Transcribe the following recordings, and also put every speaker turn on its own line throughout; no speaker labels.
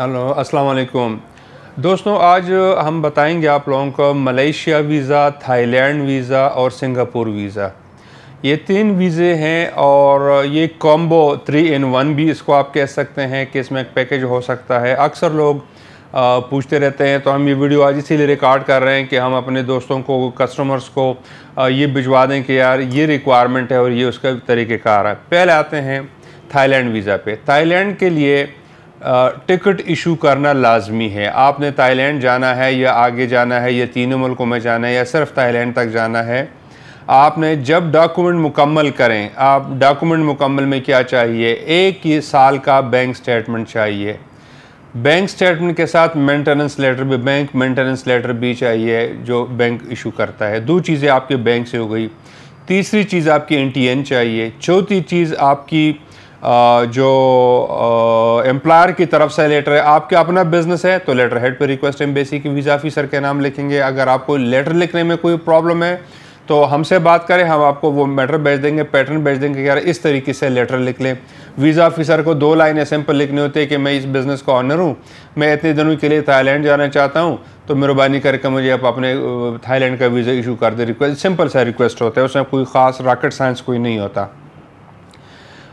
hello अस्सलाम वालेकुम दोस्तों आज हम बताएंगे आप लोगों को मलेशिया वीज़ा थाईलैंड वीज़ा और सिंगापुर वीज़ा ये तीन वीज़े हैं और ये कॉम्बो थ्री इन वन भी इसको आप कह सकते हैं कि इसमें एक पैकेज हो सकता है अक्सर लोग पूछते रहते हैं तो हम ये वीडियो आज इसीलिए रिकॉर्ड कर रहे हैं कि हम अपने दोस्तों को कस्टमर्स को ये भिजवा दें कि यार ये रिक्वायरमेंट है और ये उसका तरीक़ेकार है पहले आते हैं थाईलैंड वीज़ा पे थाईलैंड के लिए टिकट इशू करना लाजमी है आपने थाईलैंड जाना है या आगे जाना है या तीनों मुल्कों में जाना है या सिर्फ थाईलैंड तक जाना है आपने जब डॉक्यूमेंट मुकम्मल करें आप डॉक्यूमेंट मुकम्मल में क्या चाहिए एक ही साल का बैंक स्टेटमेंट चाहिए बैंक स्टेटमेंट के साथ मेंटेनेंस लेटर भी बैंक मेंटेनेंस लेटर भी चाहिए जो बैंक इशू करता है दो चीज़ें आपके बैंक से हो गई तीसरी चीज़ आपकी एन चाहिए चौथी चीज़ आपकी जो एम्प्लायर की तरफ से लेटर है आपके अपना बिजनेस है तो लेटर हेड पे रिक्वेस्ट एम्बेसी की वीज़ा ऑफिसर के नाम लिखेंगे अगर आपको लेटर लिखने में कोई प्रॉब्लम है तो हमसे बात करें हम आपको वो मैटर भेज देंगे पैटर्न भेज देंगे यार इस तरीके से लेटर लिख लें वीज़ा ऑफिसर को दो लाइनें सिंपल लिखनी होती है कि मैं इस बिज़नेस का ऑनर हूँ मैं इतने दिनों के लिए थाईलैंड जाना चाहता हूँ तो मेहरबानी करके मुझे आप अपने थाईलैंड का वीज़ा इशू कर दे रिक्वेस्ट सिंपल सा रिक्वेस्ट होता है उसमें कोई ख़ास रॉकेट साइंस कोई नहीं होता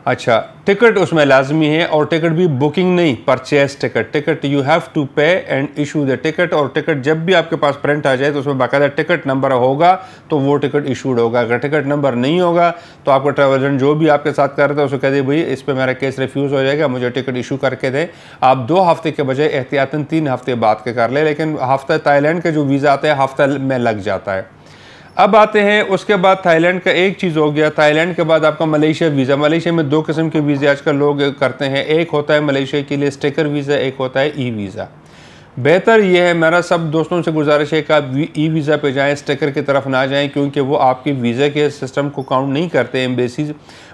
अच्छा टिकट उसमें लाजमी है और टिकट भी बुकिंग नहीं purchase ticket ticket you have to pay and issue the ticket और टिकट जब भी आपके पास प्रिंट आ जाए तो उसमें बाकायदा टिकट नंबर होगा तो वो टिकट इशूड होगा अगर टिकट नंबर नहीं होगा तो आपका ट्रेवल एजेंट जो भी आपके साथ कर रहे थे उसको कह दे भाई इस पर मेरा केस रिफ्यूज़ हो जाएगा मुझे टिकट इशू करके दें आप दो हफ्ते के बजाय एहतियातन तीन हफ्ते बाद के कर लें लेकिन हफ्ता थाईलैंड के जो वीज़ा आते हैं हफ्ता में लग जाता है अब आते हैं उसके बाद थाईलैंड का एक चीज़ हो गया थाईलैंड के बाद आपका मलेशिया वीज़ा मलेशिया में दो किस्म के वीज़े आजकल लोग करते हैं एक होता है मलेशिया के लिए स्टेकर वीज़ा एक होता है ई वीज़ा बेहतर यह है मेरा सब दोस्तों से गुजारिश है कि आप ई वीज़ा पे जाएं स्टेकर की तरफ ना जाएं क्योंकि वो आपके वीज़ा के सिस्टम को काउंट नहीं करते एम्बेसीज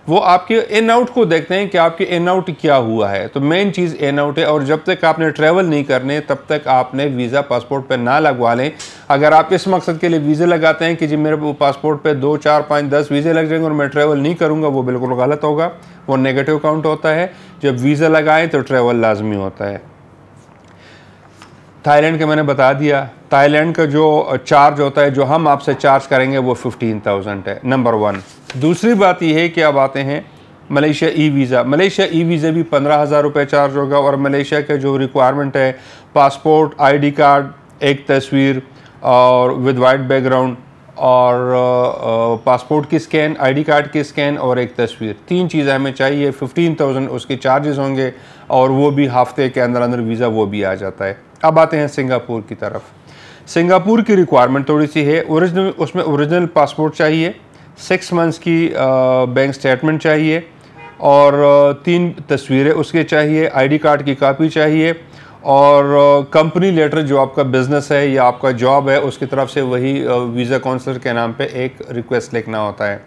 वो आपके इन आउट को देखते हैं कि आपके इन आउट क्या हुआ है तो मेन चीज़ इन आउट है और जब तक आपने ट्रैवल नहीं करने तब तक आपने वीज़ा पासपोर्ट पर ना लगवा लें अगर आप इस मकसद के लिए वीज़े लगाते हैं कि जी मेरे पासपोर्ट पर दो चार पाँच दस वीज़े लग जाएंगे और मैं ट्रैवल नहीं करूँगा वो बिल्कुल गलत होगा वो नेगेटिव काउंट होता है जब वीज़ा लगाएँ तो ट्रैवल लाजमी होता है थाईलैंड के मैंने बता दिया थाईलैंड का जो चार्ज होता है जो हम आपसे चार्ज करेंगे वो फिफ्टीन थाउजेंड है नंबर वन दूसरी बात यह है कि अब आते हैं Malaysia E visa Malaysia E visa भी पंद्रह हज़ार रुपये चार्ज होगा और मलेशिया के जो रिक्वायरमेंट है पासपोर्ट आईडी कार्ड एक तस्वीर और विद वाइट बैकग्राउंड और पासपोर्ट की स्कैन आईडी कार्ड की स्कैन और एक तस्वीर तीन चीज़ें हमें चाहिए फिफ्टीन थाउजेंड उसके चार्जेस होंगे और वो भी हफ्ते के अंदर अंदर वीज़ा वो भी आ जाता है अब आते हैं सिंगापुर की तरफ सिंगापुर की रिक्वायरमेंट थोड़ी सी है ओरिजिनल उसमें ओरिजिनल पासपोर्ट चाहिए सिक्स मंथ्स की बैंक स्टेटमेंट चाहिए और तीन तस्वीरें उसके चाहिए आईडी कार्ड की कापी चाहिए और कंपनी लेटर जो आपका बिज़नेस है या आपका जॉब है उसकी तरफ से वही वीज़ा काउंसलर के नाम पे एक रिक्वेस्ट लिखना होता है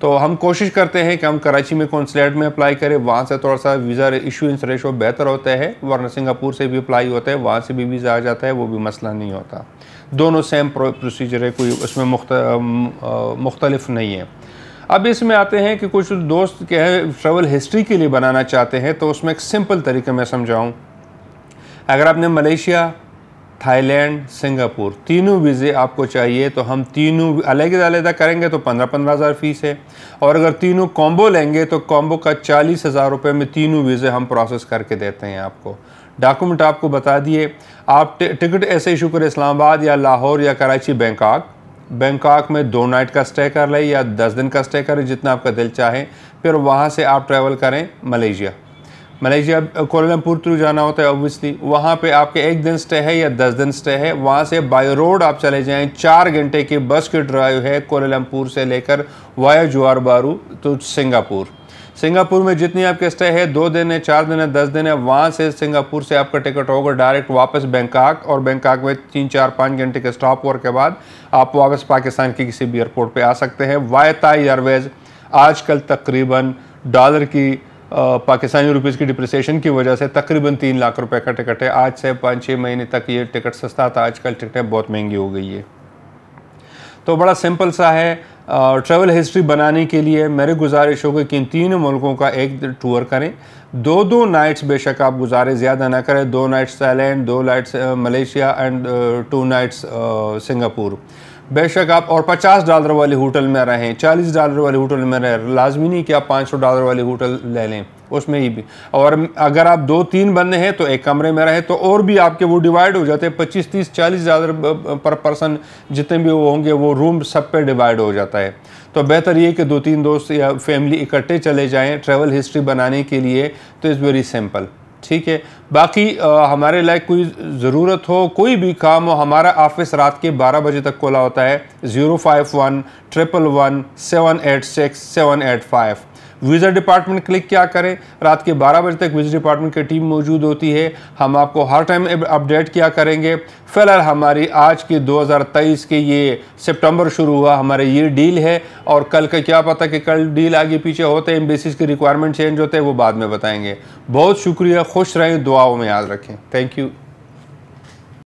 तो हम कोशिश करते हैं कि हम कराची में कौनसलेट में अप्लाई करें वहाँ से थोड़ा सा वीज़ा इशूंस रेशो बेहतर होता है वरना सिंगापुर से भी अप्लाई होता है वहाँ से भी वीज़ा आ जाता है वो भी मसला नहीं होता दोनों सेम प्रोसीजर है कोई उसमें मुख्त, मुख्तलफ नहीं है अब इसमें आते हैं कि कुछ दोस्त क्या है ट्रेवल हिस्ट्री के लिए बनाना चाहते हैं तो उसमें एक सिंपल तरीके में समझाऊँ अगर आपने मलेशिया थाईलैंड सिंगापुर तीनों वीज़े आपको चाहिए तो हम तीनों अलग अलग करेंगे तो पंद्रह पंद्रह हज़ार फ़ीस है और अगर तीनों कॉम्बो लेंगे तो कॉम्बो का चालीस हज़ार रुपये में तीनों वीज़े हम प्रोसेस करके देते हैं आपको डॉक्यूमेंट आपको बता दिए आप टिकट ऐसे इशू करें इस्लामाबाद या लाहौर या कराची बैंकॉक बैंकॉक में दो नाइट का स्टे कर लें या दस दिन का स्टे करें जितना आपका दिल चाहे फिर वहाँ से आप ट्रैवल करें मलेशिया मलेशिया कोलमपुर थ्रू जाना होता है ऑब्वियसली वहाँ पे आपके एक दिन स्टे है या दस दिन स्टे है वहाँ से बाय रोड आप चले जाएं चार घंटे की बस की ड्राइव है कोलमपुर से लेकर वाया जुआर बारू तो सिंगापुर सिंगापुर में जितनी आपके स्टे है दो दिन है चार दिन है दस दिन है वहाँ से सिंगापुर से आपका टिकट होगा डायरेक्ट वापस बैंकॉक और बैंकॉक में तीन चार पाँच घंटे के स्टॉप ओवर के बाद आप वापस पाकिस्तान के किसी भी एयरपोर्ट पर आ सकते हैं वाया ताई एयरवेज आजकल तकरीबन डॉलर की पाकिस्तानी रुपीज़ की डिप्रिसिएशन की वजह से तकरीबन तीन लाख रुपए का टिकट है आज से पाँच छः महीने तक ये टिकट सस्ता था आजकल टिकटें बहुत महंगी हो गई है तो बड़ा सिंपल सा है ट्रैवल हिस्ट्री बनाने के लिए मेरी गुजारिश होगी कि इन तीनों मुल्कों का एक टूर करें दो दो नाइट्स बेशक आप गुजारे ज़्यादा ना करें दो नाइट्स थाईलैंड दो nights Malaysia and two nights Singapore बेशक आप और 50 डॉलर वाले होटल में रहें 40 डॉलर वाले होटल में रहें लाजमी नहीं कि आप 500 डॉलर वाले होटल ले लें उसमें ही भी और अगर आप दो तीन बंदे हैं तो एक कमरे में रहें तो और भी आपके वो डिवाइड हो जाते हैं पच्चीस तीस चालीस डॉलर पर पर्सन जितने भी वो होंगे वो रूम सब पे डिवाइड हो जाता है तो बेहतर ये कि दो तीन दोस्त या फैमिली इकट्ठे चले जाएँ ट्रेवल हिस्ट्री बनाने के लिए तो इज़ वेरी सिंपल ठीक है बाकी आ, हमारे लायक कोई ज़रूरत हो कोई भी काम हो हमारा ऑफिस रात के 12 बजे तक खोला होता है zero five one triple one seven eight six seven eight five visit department click क्या करें रात के 12 बजे तक विजिट डिपार्टमेंट की टीम मौजूद होती है हम आपको हर टाइम अपडेट किया करेंगे फिलहाल हमारी आज की 2023 के ये सितंबर शुरू हुआ हमारे ये डील है और कल का क्या पता कि कल डील आगे पीछे होते हैं बेसिस की रिक्वायरमेंट चेंज होते हैं वो बाद में बताएंगे बहुत शुक्रिया खुश रहें दुआओं में याद रखें थैंक यू